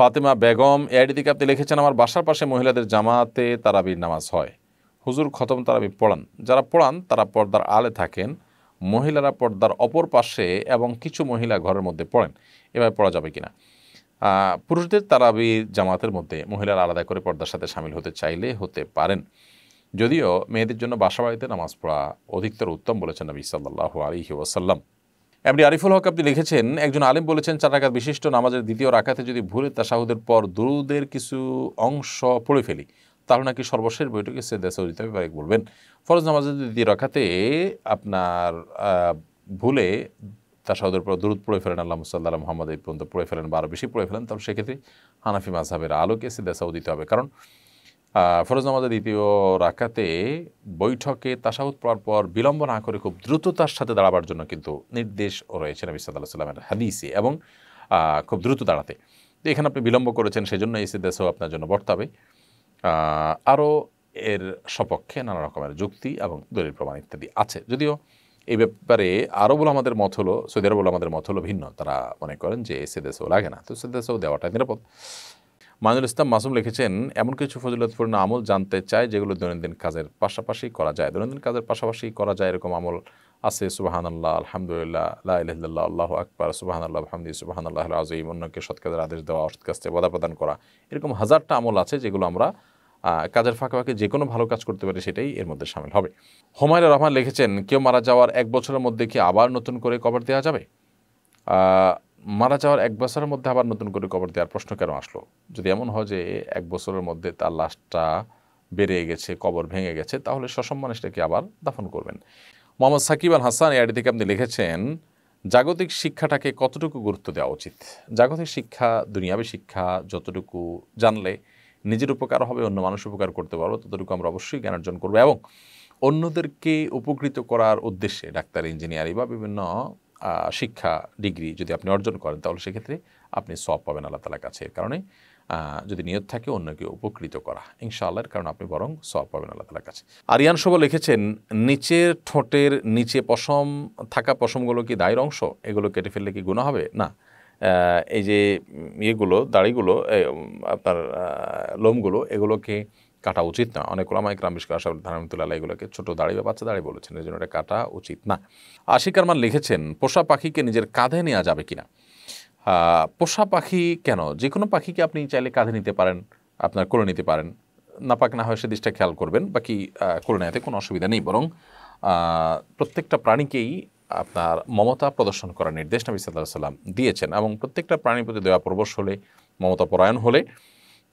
Fatema Begum AID দিকে আপনি লিখেছেন আমার বাসার পাশে মহিলাদের জামাতে তারাবির নামাজ হয় হুজুর খতম তারাবি পড়ান যারা পড়ান তারা পর্দার আলে থাকেন মহিলারা পর্দার অপর পাশে এবং কিছু মহিলা ঘরের মধ্যে পড়েন এভাবে পড়া যাবে কিনা পুরুষদের তারাবি জামাতের মধ্যে মহিলারা আলাদা করে পর্দার সাথে সামিল হতে চাইলে হতে পারেন যদিও মেয়েদের জন্য বাসাবাড়িতে নামাজ পড়া অধিকতর উত্তম বলেছেন নবী সাল্লাহ আলহি ওসাল্লাম এমনি আরিফুল হক আপনি লিখেছেন একজন আলিম বলেছেন চার রাকাত বিশিষ্ট নামাজের দ্বিতীয় রাখাতে যদি ভুলে তাসাহুদের পর দুরুদের কিছু অংশ পড়ে ফেলি তাহলে নাকি সর্বশেষ বৈঠকে সে দেশে দিতে হবে এক বলবেন ফরজ নামাজের দ্বিতীয় রাখাতে আপনার ভুলে তাসাহুদের পর দুরুদ পড়ে ফেলেন আল্লাহ মুসাল্লাহ মোহাম্মদ এই পর্যন্ত পড়ে ফেলেন বা আরও বেশি পড়ে ফেলেন তাহলে সেক্ষেত্রে হানাফি মাঝহাবের আলোকে সে দেশাও দিতে হবে কারণ ফরোজ নামাজের দ্বিতীয় রাকাতে বৈঠকে তাসাউদ পড়ার পর বিলম্ব না করে খুব দ্রুততার সাথে দাঁড়াবার জন্য কিন্তু নির্দেশ রয়েছে নবী সাদা সাল্লামের হাদিসে এবং খুব দ্রুত দাঁড়াতে তো এখানে আপনি বিলম্ব করেছেন সেই জন্য এসে সিদ্দেশও আপনার জন্য বর্তাবে আরও এর সপক্ষে নানা রকমের যুক্তি এবং দলিল প্রমাণ ইত্যাদি আছে যদিও এই ব্যাপারে আরও বলে আমাদের মত হলো সৌদি বলে আমাদের মত হলো ভিন্ন তারা মনে করেন যে দেশেও লাগে না তো দেশেও দেওয়াটা নিরাপদ মাইনুল ইসলাম মাসুম লিখেছেন এমন কিছু ফজিলতপূর্ণ আমল জানতে চাই যেগুলো দৈনন্দিন কাজের পাশাপাশি করা যায় দৈনন্দিন কাজের পাশাপাশি করা যায় এরকম আমল আছে সুবাহান আল্লাহ আলহামদুলিল্লাহ আল্লাহ আল্লাহ আকবর সুবাহান আল্লাহ হামদি সুবাহান আল্লাহ আজিম অন্যকে সৎকাজের আদেশ দেওয়া অসৎ কাজতে বাধা প্রদান করা এরকম হাজারটা আমল আছে যেগুলো আমরা কাজের ফাঁকে যে কোনো ভালো কাজ করতে পারি সেটাই এর মধ্যে সামিল হবে হুমায়ুর রহমান লিখেছেন কেউ মারা যাওয়ার এক বছরের মধ্যে কি আবার নতুন করে কবর দেওয়া যাবে মারা যাওয়ার এক বছরের মধ্যে আবার নতুন করে কবর দেওয়ার প্রশ্ন কেন আসলো যদি এমন হয় যে এক বছরের মধ্যে তার লাশটা বেড়ে গেছে কবর ভেঙে গেছে তাহলে সসম্মান সেটাকে আবার দাফন করবেন মোহাম্মদ সাকিব আল হাসান এআডি থেকে আপনি লিখেছেন জাগতিক শিক্ষাটাকে কতটুকু গুরুত্ব দেওয়া উচিত জাগতিক শিক্ষা দুনিয়াবী শিক্ষা যতটুকু জানলে নিজের উপকার হবে অন্য মানুষ উপকার করতে পারবো ততটুকু আমরা অবশ্যই জ্ঞান অর্জন করবো এবং অন্যদেরকে উপকৃত করার উদ্দেশ্যে ডাক্তার ইঞ্জিনিয়ারিং বা বিভিন্ন শিক্ষা ডিগ্রি যদি আপনি অর্জন করেন তাহলে সেক্ষেত্রে আপনি সব পাবেন আল্লাহ তালার কাছে এর কারণে যদি নিয়ত থাকে অন্যকে উপকৃত করা ইনশাআল্লাহর কারণ আপনি বরং সব পাবেন আল্লাহ তালার কাছে আরিয়ান শোভা লিখেছেন নিচের ঠোঁটের নিচে পশম থাকা পশমগুলো কি দায়ের অংশ এগুলো কেটে ফেললে কি গুণা হবে না এই যে ইয়েগুলো দাড়িগুলো আপনার লোমগুলো এগুলোকে কাটা উচিত না অনেক ওলামা ইকরাম বিশ্ব করে আশা ধারামতুল্লাহ এগুলোকে ছোটো দাড়ি বা বাচ্চা দাড়ি বলেছেন এই জন্য এটা কাটা উচিত না আশিক আরমান লিখেছেন পোষা পাখিকে নিজের কাঁধে নেওয়া যাবে কিনা পোষা পাখি কেন যে কোনো পাখিকে আপনি চাইলে কাঁধে নিতে পারেন আপনার করে নিতে পারেন নাপাক না হয় সে দিশটা খেয়াল করবেন বাকি করে নেওয়াতে কোনো অসুবিধা নেই বরং প্রত্যেকটা প্রাণীকেই আপনার মমতা প্রদর্শন করার নির্দেশ নবী সাল্লাহ সাল্লাম দিয়েছেন এবং প্রত্যেকটা প্রাণীর প্রতি দয়া প্রবশ হলে মমতা পরায়ণ হলে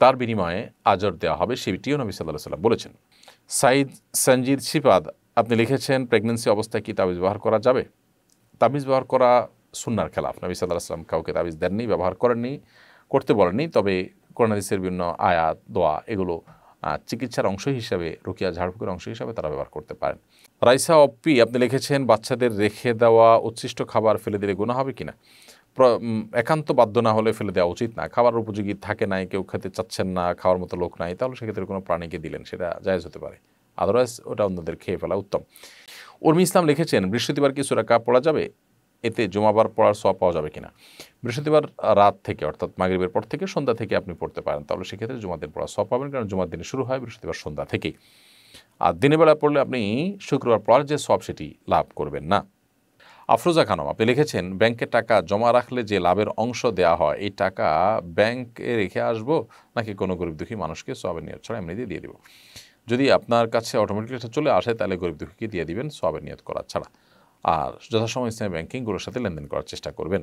তার বিনিময়ে আজর দেওয়া হবে সেটিও নবী সাল্লাহ সাল্লাম বলেছেন সাইদ সঞ্জিদ সিপাদ আপনি লিখেছেন প্রেগনেন্সি অবস্থায় কি তাবিজ ব্যবহার করা যাবে তাবিজ ব্যবহার করা সুনার খেলাফ নবী সাল্লাহ সাল্লাম কাউকে তাবিজ দেননি ব্যবহার করেননি করতে বলেননি তবে করোনাদিসের বিভিন্ন আয়াত দোয়া এগুলো চিকিৎসার অংশ হিসাবে রুকিয়া ঝাড়ফুকের অংশ হিসাবে তারা ব্যবহার করতে পারেন রাইসা অপ্পি আপনি লিখেছেন বাচ্চাদের রেখে দেওয়া উচ্ছিষ্ট খাবার ফেলে দিলে গুণা হবে কি না একান্ত বাধ্য না হলে ফেলে দেওয়া উচিত না খাবার উপযোগী থাকে নাই কেউ খেতে চাচ্ছেন না খাওয়ার মতো লোক নাই তাহলে সেক্ষেত্রে কোনো প্রাণীকে দিলেন সেটা জায়জ হতে পারে আদারওয়াইজ ওটা অন্যদের খেয়ে ফেলা উত্তম উর্মি ইসলাম লিখেছেন বৃহস্পতিবার কি সুরা কাপ পড়া যাবে এতে জমাবার পড়ার সোয়া পাওয়া যাবে কিনা বৃহস্পতিবার রাত থেকে অর্থাৎ মাগরীবের পর থেকে সন্ধ্যা থেকে আপনি পড়তে পারেন তাহলে সেক্ষেত্রে জুমার পড়া সোয়া পাবেন কারণ জুমার দিন শুরু হয় বৃহস্পতিবার সন্ধ্যা থেকেই আর দিনের বেলা পড়লে আপনি শুক্রবার পর যে সব সেটি লাভ করবেন না আফরোজা খানম আপনি লিখেছেন ব্যাংকে টাকা জমা রাখলে যে লাভের অংশ দেয়া হয় এই টাকা ব্যাংকে রেখে আসবো নাকি কোনো গরিব দুঃখী মানুষকে সবের নিয়ত ছাড়া এমনি দিয়ে দেবো যদি আপনার কাছে অটোমেটিকলি এটা চলে আসে তাহলে গরিব দুঃখীকে দিয়ে দিবেন সবের নিয়ত করা ছাড়া আর যথাসময় ইসলামী ব্যাংকিংগুলোর সাথে লেনদেন করার চেষ্টা করবেন